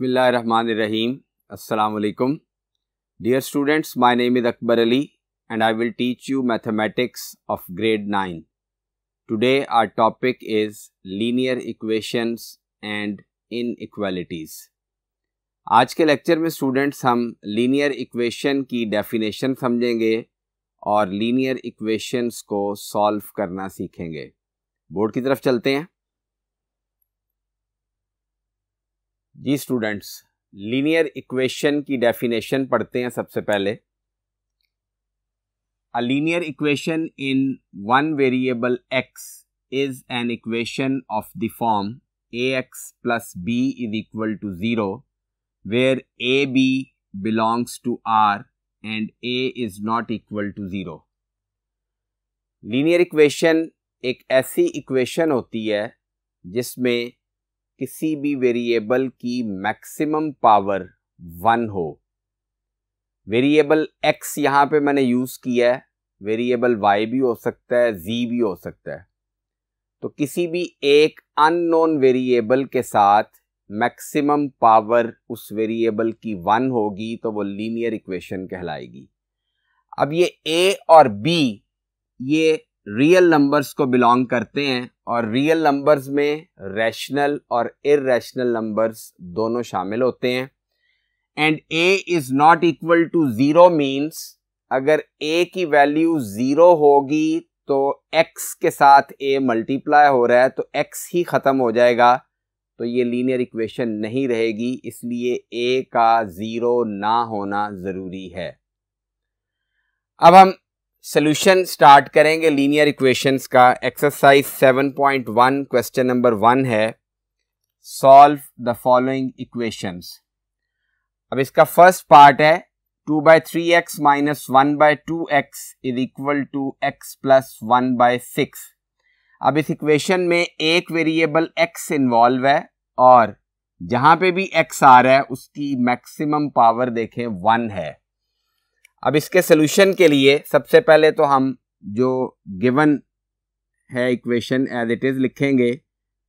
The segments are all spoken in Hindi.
बसमीम् अल्लाम dear students my name is Akbar Ali and I will teach you mathematics of grade nine today our topic is linear equations and in आज के लेक्चर में स्टूडेंट्स हम लीनियर इक्वेशन की डेफिनेशन समझेंगे और लीनियर इक्वेशंस को सॉल्व करना सीखेंगे बोर्ड की तरफ चलते हैं जी स्टूडेंट्स लीनियर इक्वेशन की डेफिनेशन पढ़ते हैं सबसे पहले a linear equation in one variable X is an equation of the form A X plus B is equal to zero where A B belongs to R and A is not equal to zero linear equation एक ऐसी इक्वेशन होती है जिसमें किसी भी वेरिएबल की मैक्सिमम पावर वन हो वेरिएबल एक्स यहाँ पे मैंने यूज़ किया है वेरिएबल वाई भी हो सकता है जी भी हो सकता है तो किसी भी एक अननोन वेरिएबल के साथ मैक्सिमम पावर उस वेरिएबल की वन होगी तो वो लीनियर इक्वेशन कहलाएगी अब ये ए और बी ये रियल नंबर्स को बिलोंग करते हैं और रियल नंबर्स में रैशनल और इरेशनल नंबर्स दोनों शामिल होते हैं and A is not equal to zero means अगर ए की वैल्यू ज़ीरो होगी तो एक्स के साथ ए मल्टीप्लाई हो रहा है तो एक्स ही ख़त्म हो जाएगा तो ये लीनियर इक्वेशन नहीं रहेगी इसलिए ए का ज़ीरो ना होना ज़रूरी है अब हम सोल्यूशन स्टार्ट करेंगे लीनियर इक्वेशंस का एक्सरसाइज 7.1 क्वेश्चन नंबर वन है सॉल्व द फॉलोइंग इक्वेशंस अब इसका फर्स्ट पार्ट है two by three X minus one by two X is equal to x plus one by six अब इस इक्वेशन में एक वेरिएबल एक्स इन्वॉल्व है और जहां पे भी एक्स आ रहा है उसकी मैक्सिमम पावर देखें वन है अब इसके सोल्यूशन के लिए सबसे पहले तो हम जो गिवन है इक्वेशन एज इट इज़ लिखेंगे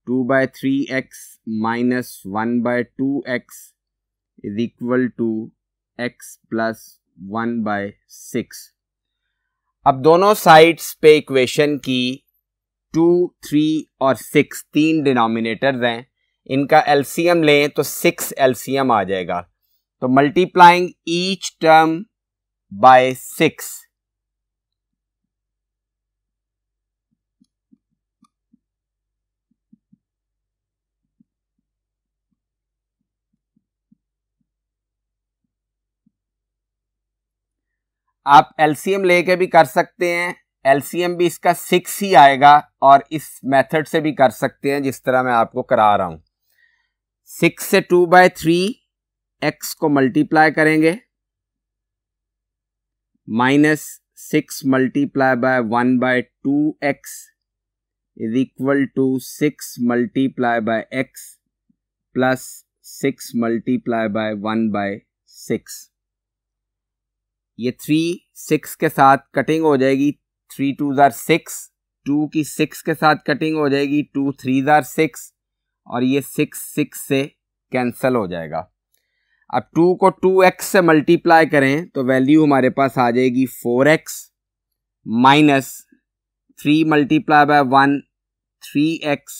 two by three X minus one by two X is equal to x plus one by six अब दोनों साइड्स पे इक्वेशन की टू थ्री और सिक्स तीन डिनोमिनेटर्स हैं इनका एलसीएम लें तो सिक्स एलसीएम आ जाएगा तो मल्टीप्लाइंग ईच टर्म by 6. आप एलसीएम लेके भी कर सकते हैं एलसीएम भी इसका सिक्स ही आएगा और इस मेथड से भी कर सकते हैं जिस तरह मैं आपको करा रहा हूं सिक्स से टू बाय थ्री एक्स को मल्टीप्लाई करेंगे minus 6 by by 1 by 2x is equal to 6 multiply by x plus 6 multiply by 1 by 6. ये थ्री सिक्स के साथ कटिंग हो जाएगी थ्री टू ज़ार सिक्स टू की सिक्स के साथ कटिंग हो जाएगी टू थ्री ज़ार सिक्स और ये सिक्स सिक्स से कैंसल हो जाएगा अब टू को टू एक्स से मल्टीप्लाई करें तो वैल्यू हमारे पास आ जाएगी four X minus three multiply by one three X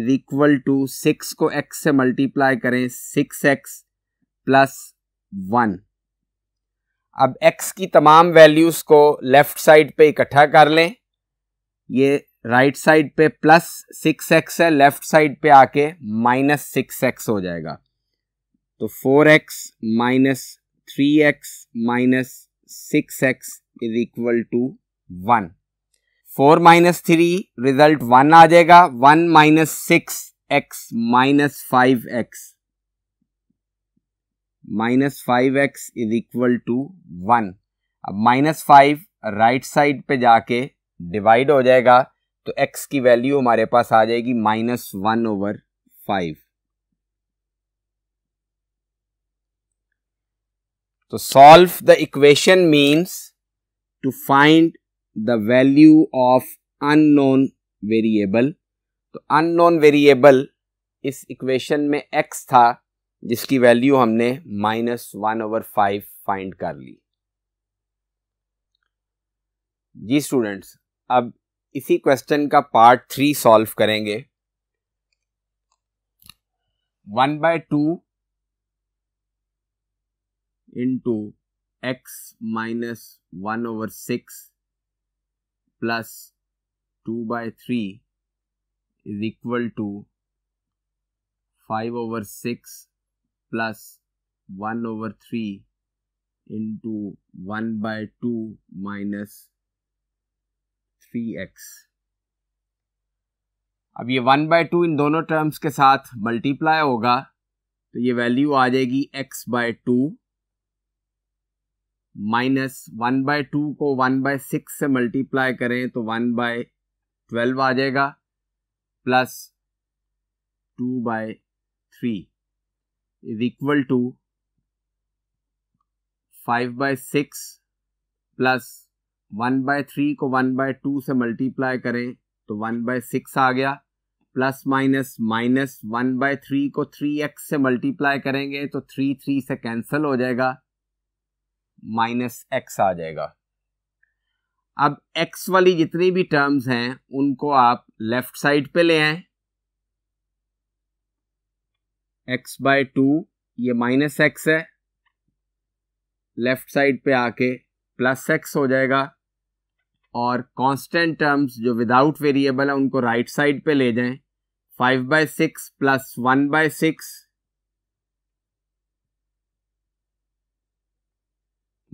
is equal to six को एक्स से मल्टीप्लाई करें सिक्स एक्स प्लस वन अब एक्स की तमाम वैल्यूज़ को लेफ़्ट साइड पे इकट्ठा कर लें ये राइट साइड पे प्लस सिक्स एक्स है लेफ़्ट साइड पे आके माइनस सिक्स एक्स हो जाएगा तो four X minus three X minus six X is equal to one four minus three result one आ जाएगा one minus six X minus five X minus five X is equal to one अब माइनस फाइव राइट साइड पे जाके डिवाइड हो जाएगा तो एक्स की वैल्यू हमारे पास आ जाएगी माइनस वन ओवर फाइव तो solve the equation means to find the value of unknown variable तो अननोन वेरिएबल इस इक्वेशन में x था जिसकी वैल्यू हमने minus one over five find कर ली जी स्टूडेंट्स अब इसी क्वेश्चन का पार्ट थ्री सॉल्व करेंगे one by two into x minus 1 over 6 plus 2 by 3 is equal to 5 over 6 plus 1 over 3 into 1 by 2 minus 3x अब ये वन बाय टू इन दोनों टर्म्स के साथ मल्टीप्लाई होगा तो ये वैल्यू आ जाएगी X by two minus one by two को वन बाय सिक्स से मल्टीप्लाई करें तो वन बाय ट्वेल्व आ जाएगा plus two by three is equal to five by six plus one by three को वन बाय टू से मल्टीप्लाई करें तो वन बाय सिक्स आ गया plus minus minus one by three को थ्री एक्स से मल्टीप्लाई करेंगे तो थ्री थ्री से कैंसिल हो जाएगा माइनस एक्स आ जाएगा अब एक्स वाली जितनी भी टर्म्स हैं उनको आप लेफ्ट साइड पे ले आए एक्स बाय टू ये माइनस एक्स है लेफ्ट साइड पे आके प्लस एक्स हो जाएगा और कांस्टेंट टर्म्स जो विदाउट वेरिएबल है उनको राइट right साइड पे ले जाएं five by six plus one by six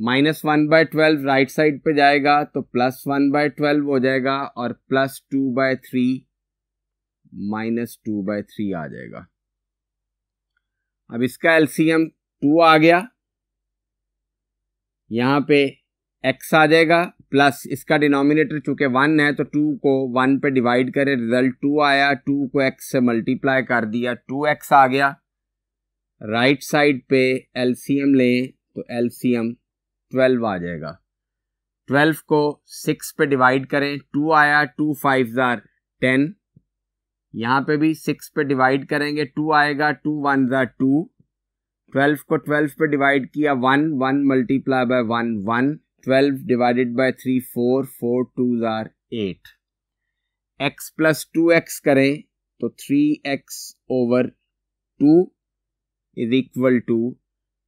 minus one by twelve right side पे जाएगा तो प्लस वन बाय ट्वेल्व हो जाएगा और plus two by three minus two by three आ जाएगा अब इसका एलसीएम टू आ गया यहाँ पे एक्स आ जाएगा प्लस इसका डिनोमिनेटर चूंकि वन है तो टू को वन पे डिवाइड करें रिजल्ट टू आया टू को एक्स से मल्टीप्लाई कर दिया टू एक्स आ गया राइट साइड पे एलसीएम लें तो एलसीएम ट्वेल्व आ जाएगा ट्वेल्व को सिक्स पे डिवाइड करें टू आया टू फाइव ज़ार टेन यहाँ पे भी सिक्स पे डिवाइड करेंगे टू आएगा टू वन ज़ार टू ट्वेल्व को ट्वेल्व पे डिवाइड किया one one multiply by one one twelve divided by three four four two ज़ार eight x plus two x करें तो three x over two is equal to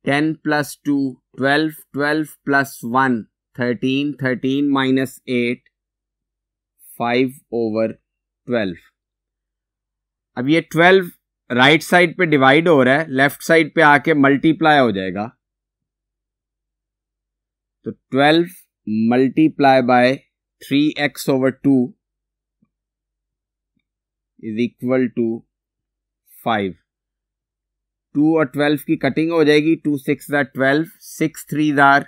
ten plus two twelve twelve plus one thirteen thirteen minus eight five over twelve अब ये ट्वेल्व राइट साइड पे डिवाइड हो रहा है लेफ्ट साइड पे आके मल्टीप्लाई हो जाएगा तो twelve multiply by three x over two is equal to five two और ट्वेल्व की कटिंग हो जाएगी टू सिक्स ज़ार ट्वेल्व सिक्स थ्री दार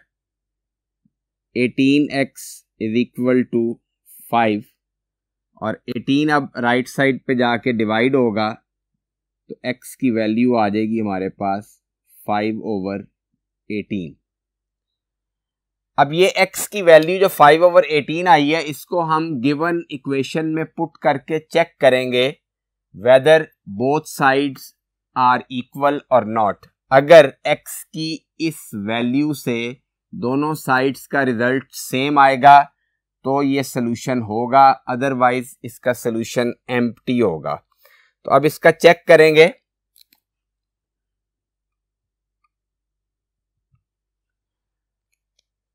eighteen x is equal to five और एटीन अब राइट साइड पे जाके डिवाइड होगा तो एक्स की वैल्यू आ जाएगी हमारे पास फाइव ओवर एटीन अब ये एक्स की वैल्यू जो फाइव ओवर एटीन आई है इसको हम गिवन इक्वेशन में पुट करके चेक करेंगे whether both sides are equal और नॉट अगर x की इस वैल्यू से दोनों साइड्स का रिजल्ट सेम आएगा तो ये सोल्यूशन होगा अदरवाइज इसका सोल्यूशन एम होगा तो अब इसका चेक करेंगे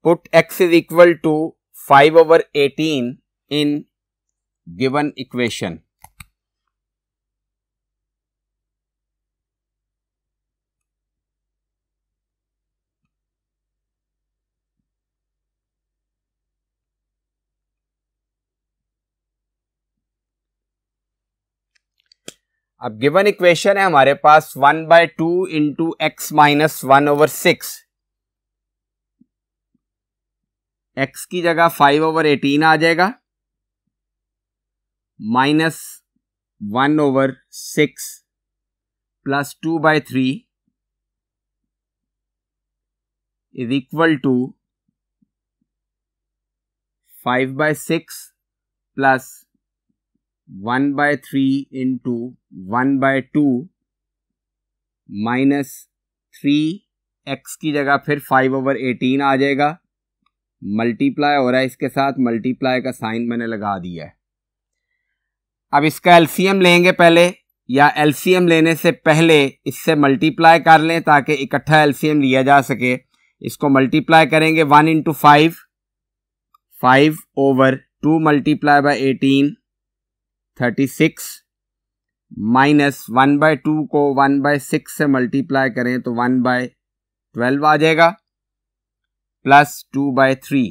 put x is equal to five over eighteen in given equation अब गिवन इक्वेशन है हमारे पास one by two into x minus one over six x की जगह फाइव ओवर एटीन आ जाएगा minus one over six plus two by three is equal to five by six plus one by three into one by two minus three x की जगह फिर फाइव ओवर एटीन आ जाएगा मल्टीप्लाई हो रहा है इसके साथ मल्टीप्लाई का साइन मैंने लगा दिया है अब इसका एलसीएम लेंगे पहले या एलसीएम लेने से पहले इससे मल्टीप्लाई कर लें ताकि इकट्ठा एलसीएम लिया जा सके इसको मल्टीप्लाई करेंगे one into five five over two multiply by eighteen thirty six minus one by two को वन बाय सिक्स से मल्टीप्लाई करें तो वन बाय ट्वेल्व आ जाएगा plus two by three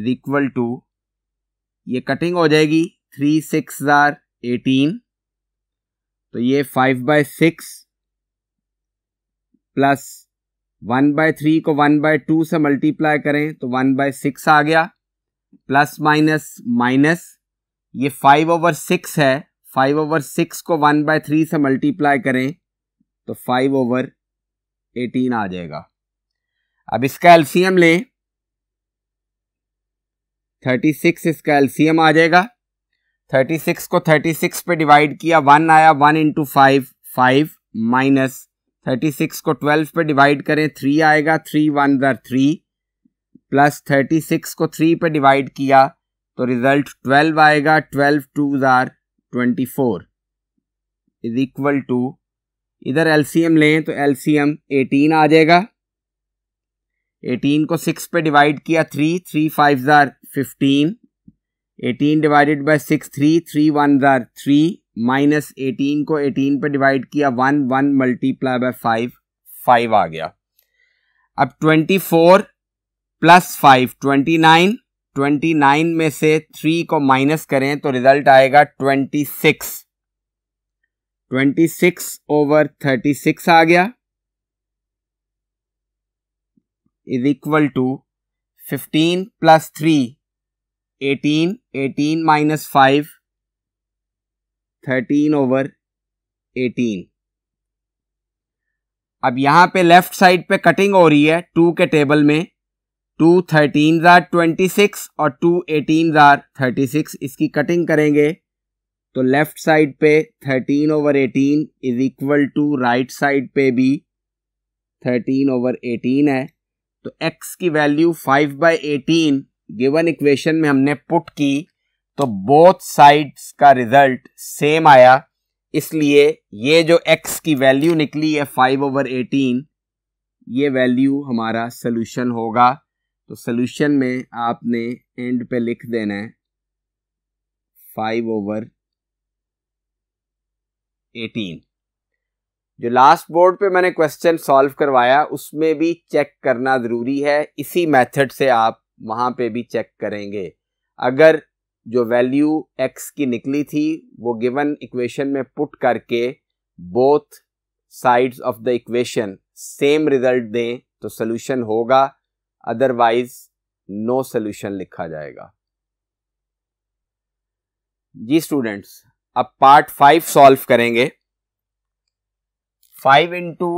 is equal to ये कटिंग हो जाएगी थ्री सिक्स आर एटीन तो ये five by six plus one by three को वन बाय टू से मल्टीप्लाई करें तो वन बाय सिक्स आ गया प्लस माइनस माइनस ये फाइव ओवर सिक्स है फाइव ओवर सिक्स को वन बाय थ्री से मल्टीप्लाई करें तो फाइव ओवर एटीन आ जाएगा अब इसका एलसीएम लें थर्टी सिक्स इसका एलसीएम आ जाएगा थर्टी सिक्स को थर्टी सिक्स पे डिवाइड किया वन आया one into five five minus thirty six को ट्वेल्व पे डिवाइड करें थ्री आएगा थ्री वन दर थ्री प्लस थर्टी सिक्स को थ्री पे डिवाइड किया तो रिजल्ट ट्वेल्व आएगा ट्वेल्व टू ज़ार twenty four is equal to इधर एल लें तो एल एम एटीन आ जाएगा एटीन को सिक्स पे डिवाइड किया थ्री थ्री फाइव ज़ार fifteen eighteen divided by six three three one ज़ार थ्री माइनस एटीन को एटीन पे डिवाइड किया one one multiply by five five आ गया अब twenty four plus five twenty nine twenty nine में से थ्री को माइनस करें तो रिजल्ट आएगा twenty six twenty six over thirty six आ गया is equal to fifteen plus three eighteen eighteen minus five thirteen over eighteen अब यहां पे लेफ्ट साइड पे कटिंग हो रही है टू के टेबल में टू थर्टीन ज़ार ट्वेंटी सिक्स और टू एटीन ज़ार थर्टी सिक्स इसकी कटिंग करेंगे तो लेफ्ट साइड पे thirteen over eighteen is equal to right side पे भी थर्टीन ओवर एटीन है तो एक्स की value five by eighteen given equation में हमने पुट की तो बोथ साइड्स का रिजल्ट सेम आया इसलिए ये जो एक्स की वैल्यू निकली है फाइव ओवर एटीन ये वैल्यू हमारा सोल्यूशन होगा तो सोल्यूशन में आपने एंड पे लिख देना है फाइव ओवर एटीन जो लास्ट बोर्ड पे मैंने क्वेश्चन सॉल्व करवाया उसमें भी चेक करना ज़रूरी है इसी मेथड से आप वहाँ पे भी चेक करेंगे अगर जो वैल्यू एक्स की निकली थी वो गिवन इक्वेशन में पुट करके both sides of the equation same result दें तो सोल्यूशन होगा अदरवाइज नो सोल्यूशन लिखा जाएगा जी स्टूडेंट्स अब पार्ट फाइव सॉल्व करेंगे five into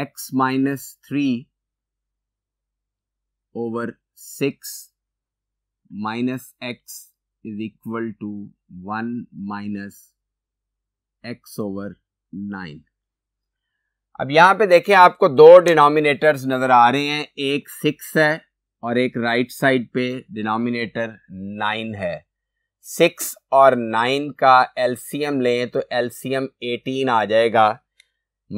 x minus three over six minus x is equal to one minus x over nine अब यहाँ पे देखिए आपको दो डिनोमिनेटर्स नज़र आ रहे हैं एक सिक्स है और एक राइट साइड पे डिनोमिनेटर नाइन है सिक्स और नाइन का एलसीएम लें तो एलसीएम एटीन आ जाएगा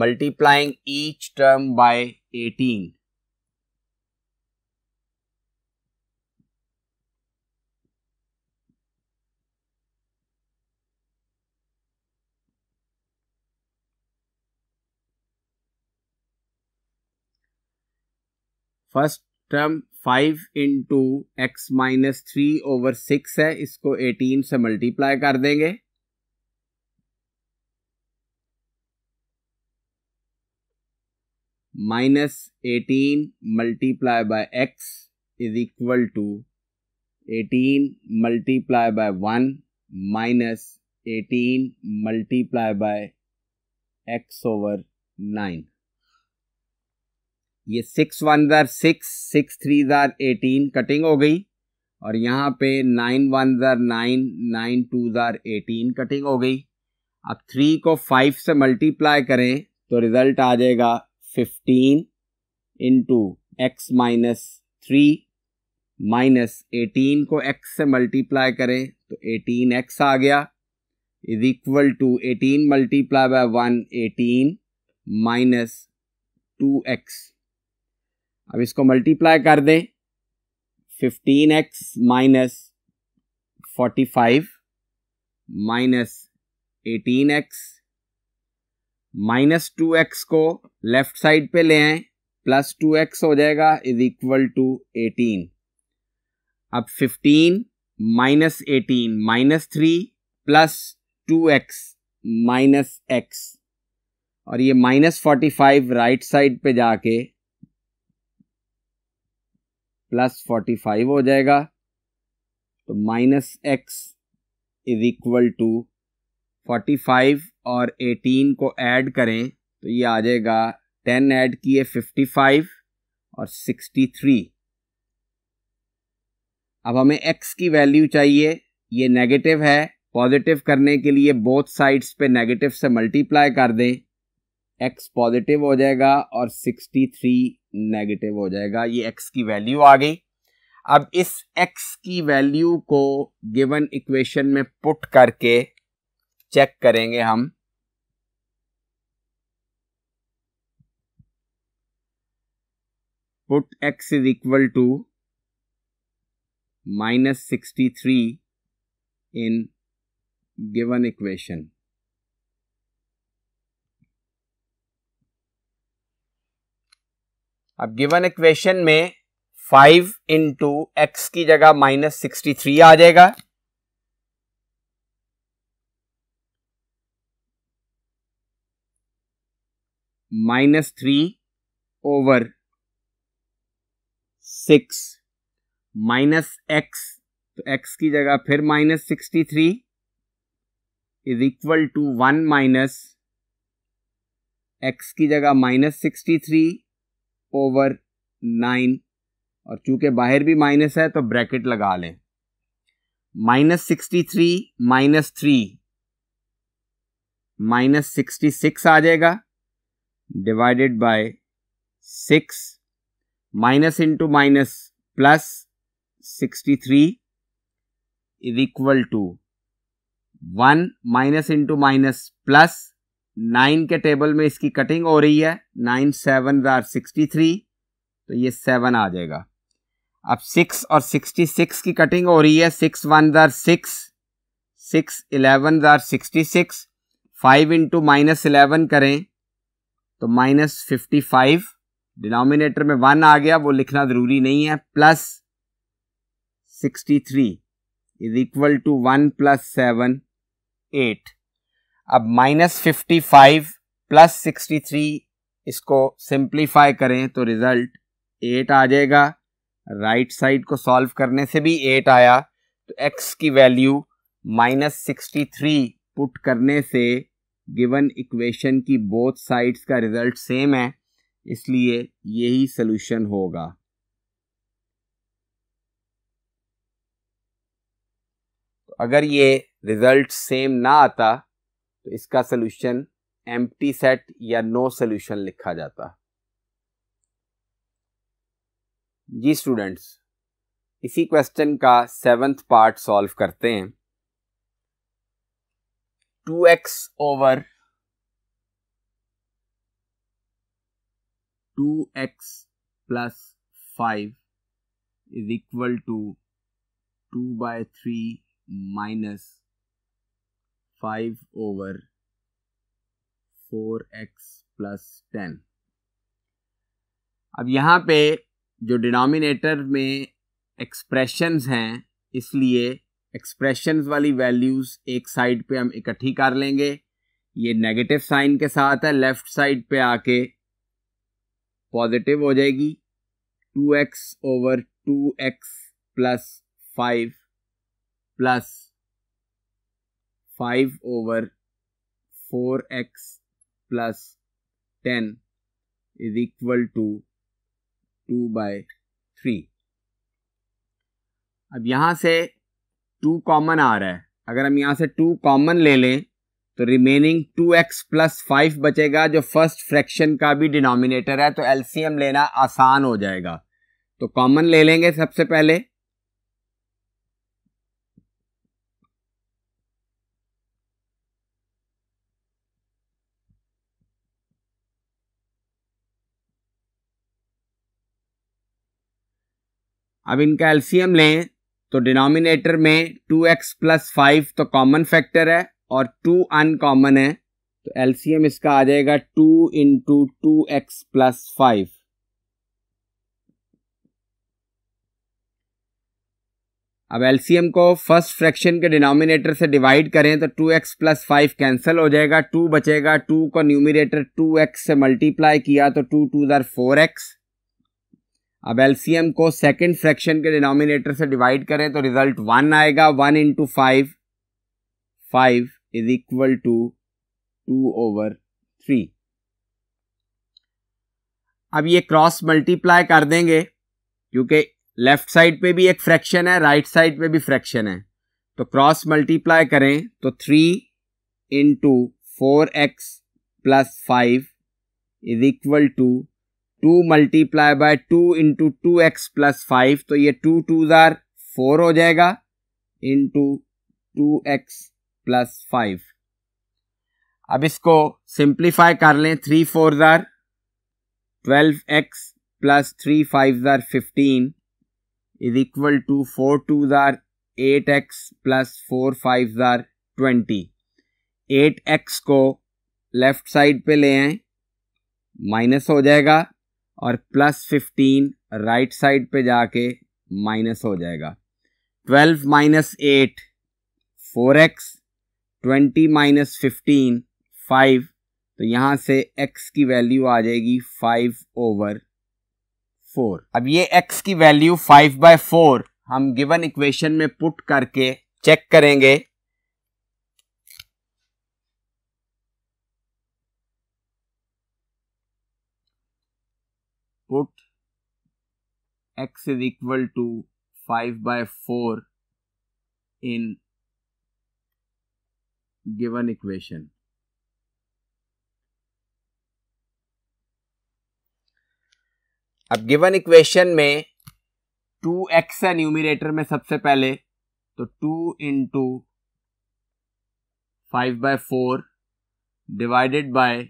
multiplying each term by eighteen first term five into x minus three over six है इसको एटीन से मल्टीप्लाई कर देंगे minus eighteen multiply by x is equal to eighteen multiply by one minus eighteen multiply by x over nine ये सिक्स वन ज़ार सिक्स सिक्स थ्री ज़ार एटीन कटिंग हो गई और यहाँ पे नाइन वन ज़ार नाइन नाइन टू ज़ार एटीन कटिंग हो गई अब थ्री को फाइव से मल्टीप्लाई करें तो रिज़ल्ट आ जाएगा fifteen into x minus three minus eighteen को एक्स से मल्टीप्लाई करें तो एटीन एक्स आ गया is equal to eighteen multiply by one eighteen minus two x अब इसको मल्टीप्लाई कर दें fifteen x minus forty five minus eighteen x minus two x को लेफ्ट साइड पे ले आए प्लस टू एक्स हो जाएगा इज इक्वल टू एटीन अब fifteen minus eighteen minus three plus two x minus x और ये minus forty five right side पे जाके प्लस फोर्टी फाइव हो जाएगा तो minus x is equal to forty five और एटीन को ऐड करें तो ये आ जाएगा टेन ऐड किए फिफ्टी फाइव और सिक्सटी थ्री अब हमें एक्स की वैल्यू चाहिए ये नेगेटिव है पॉजिटिव करने के लिए बोथ साइड्स पे नेगेटिव से मल्टीप्लाई कर दें एक्स पॉजिटिव हो जाएगा और सिक्सटी थ्री नेगेटिव हो जाएगा ये एक्स की वैल्यू आ गई अब इस एक्स की वैल्यू को गिवन इक्वेशन में पुट करके चेक करेंगे हम put x is equal to minus sixty three in given equation अब गिवन इक्वेशन में फाइव इंटू एक्स की जगह माइनस सिक्सटी थ्री आ जाएगा minus three over six minus x तो एक्स की जगह फिर minus sixty three is equal to one minus x की जगह minus sixty three over nine और चूंकि बाहर भी माइनस है तो ब्रैकेट लगा लें minus sixty three minus three minus sixty six आ जाएगा divided by six minus into minus plus sixty three is equal to one minus into minus plus nine के टेबल में इसकी कटिंग हो रही है nine seven are sixty three तो ये सेवन आ जाएगा अब सिक्स और सिक्सटी सिक्स की कटिंग हो रही है six one are six six eleven are sixty six five into minus eleven करें तो माइनस फिफ्टी फाइव डिनोमिनेटर में वन आ गया वो लिखना ज़रूरी नहीं है plus sixty three is equal to one plus seven eight अब minus fifty five plus sixty three इसको सिंप्लीफाई करें तो रिज़ल्ट एट आ जाएगा राइट साइड को सॉल्व करने से भी एट आया तो एक्स की value minus sixty three put करने से गिवन इक्वेशन की बोथ साइड्स का रिज़ल्ट सेम है इसलिए यही सोल्यूशन होगा अगर ये रिज़ल्ट सेम ना आता इसका सोल्यूशन एम सेट या नो सोल्यूशन लिखा जाता है जी स्टूडेंट्स इसी क्वेश्चन का सेवेंथ पार्ट सॉल्व करते हैं two x over two x plus five is equal to two by three minus five over four x plus ten अब यहाँ पे जो डिनोमिनेटर में एक्सप्रेशंस हैं इसलिए एक्सप्रेशंस वाली वैल्यूज़ एक साइड पे हम इकट्ठी कर लेंगे ये नेगेटिव साइन के साथ है लेफ़्ट साइड पे आके पॉजिटिव हो जाएगी two x over two x plus five plus five over four x plus ten is equal to two by three अब यहाँ से टू कॉमन आ रहा है अगर हम यहाँ से टू कॉमन ले लें तो remaining two x plus five बचेगा जो फर्स्ट फ्रैक्शन का भी डिनोमिनेटर है तो एलसीएम लेना आसान हो जाएगा तो कॉमन ले लेंगे सबसे पहले अब इनका एल्सीयम लें तो डिनोमिनेटर में टू एक्स प्लस फाइव तो कॉमन फैक्टर है और टू अनकॉमन है तो एल्सीयम इसका आ जाएगा two into two x plus five अब एलसीएम को फर्स्ट फ्रैक्शन के डिनोमिनेटर से डिवाइड करें तो two x plus five cancel हो जाएगा टू बचेगा टू को न्यूमिनेटर टू एक्स से मल्टीप्लाई किया तो टू टू ज़ार फोर एक्स अब एलसीएम को सेकंड फ्रैक्शन के डिनोमिनेटर से डिवाइड करें तो रिजल्ट वन आएगा one into five five is equal to two over three अब ये क्रॉस मल्टीप्लाई कर देंगे क्योंकि लेफ्ट साइड पे भी एक फ्रैक्शन है राइट right साइड पे भी फ्रैक्शन है तो क्रॉस मल्टीप्लाई करें तो three into four x plus five is equal to two multiply by two into two x plus five तो ये टू टू ज़ार फोर हो जाएगा into two x plus five अब इसको सिंप्लीफाई कर लें थ्री फोर ज़ार twelve x plus three five ज़ार fifteen is equal to four two ज़ार eight x plus four five ज़ार ट्वेंटी एट एक्स को लेफ़्ट साइड पे ले आए माइनस हो जाएगा और प्लस फिफ्टीन राइट साइड पे जाके माइनस हो जाएगा twelve minus eight four x twenty minus fifteen five तो यहाँ से x की वैल्यू आ जाएगी फाइव ओवर फोर अब ये x की वैल्यू फाइव बाय फोर हम गिवन इक्वेशन में पुट करके चेक करेंगे put x is equal to 5 by 4 in given equation. अब गिवन इक्वेशन में 2x है न्यूमिनेटर में सबसे पहले तो 2 into five by four divided by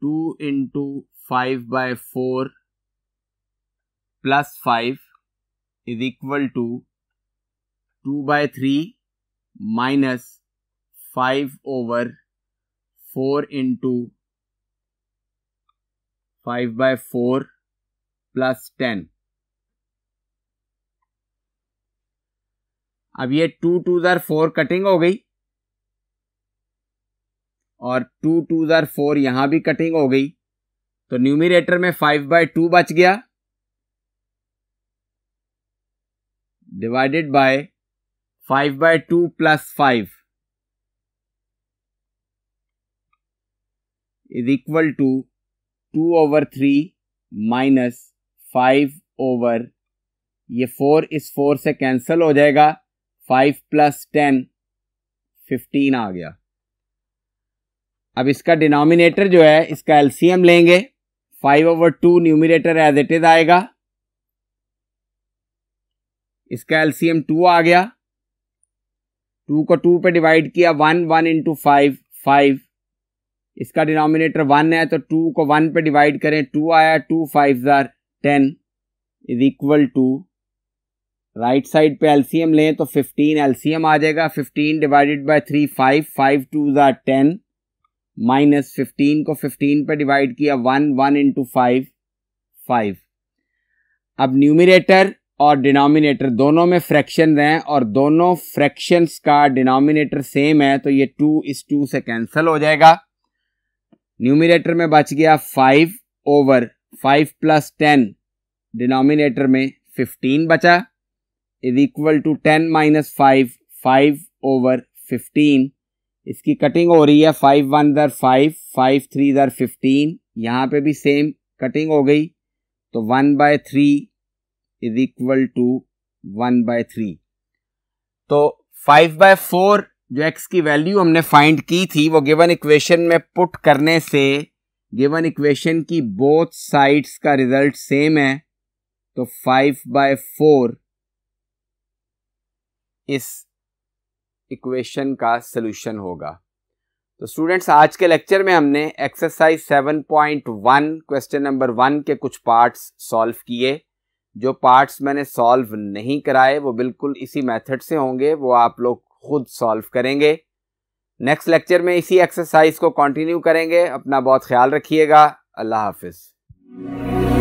two into five by four plus five is equal to two by three minus five over four into five by four plus ten अब ये टू टू ज़र फोर कटिंग हो गई और टू टू ज़र फोर यहाँ भी कटिंग हो गई तो न्यूमिरेटर में फाइव बाय टू बच गया divided by five by two plus five is equal to two over three minus five over ये फोर इस फोर से कैंसिल हो जाएगा फाइव प्लस टेन फिफ्टीन आ गया अब इसका डिनोमिनेटर जो है इसका एलसीएम लेंगे five over two numerator as it is आएगा इसका एलसीएम टू आ गया टू को टू पे डिवाइड किया one one into five five इसका डिनोमिनेटर वन है तो टू को वन पे डिवाइड करें टू आया टू फाइव ज़ार ten is equal to right side पे एलसीएम लें तो फिफ्टीन एलसीएम आ जाएगा fifteen divided by three five five two ज़ार टेन माइनस फिफ्टीन को फिफ्टीन पे डिवाइड किया one one into five five अब न्यूमिनेटर और डिनोमिनेटर दोनों में फ्रैक्शन हैं और दोनों फ्रैक्शंस का डिनोमिनेटर सेम है तो ये टू इस टू से कैंसिल हो जाएगा न्यूमिनेटर में बच गया five over five plus ten denominator में फिफ्टीन बचा is equal to ten minus five five over fifteen इसकी कटिंग हो रही है फाइव वन दर फाइव फाइव थ्री दर फिफ्टीन यहाँ पे भी सेम कटिंग हो गई तो one by three is equal to one by three तो फाइव बाय फोर जो एक्स की वैल्यू हमने फाइंड की थी वो गिवन इक्वेशन में पुट करने से गिवन इक्वेशन की बोथ साइड्स का रिजल्ट सेम है तो फाइव बाय फोर इस इक्वेशन का सोल्यूशन होगा तो स्टूडेंट्स आज के लेक्चर में हमने एक्सरसाइज 7.1 क्वेश्चन नंबर वन के कुछ पार्ट्स सॉल्व किए जो पार्ट्स मैंने सॉल्व नहीं कराए वो बिल्कुल इसी मेथड से होंगे वो आप लोग खुद सॉल्व करेंगे नेक्स्ट लेक्चर में इसी एक्सरसाइज को कंटिन्यू करेंगे अपना बहुत ख्याल रखिएगा अल्लाह हाफिज़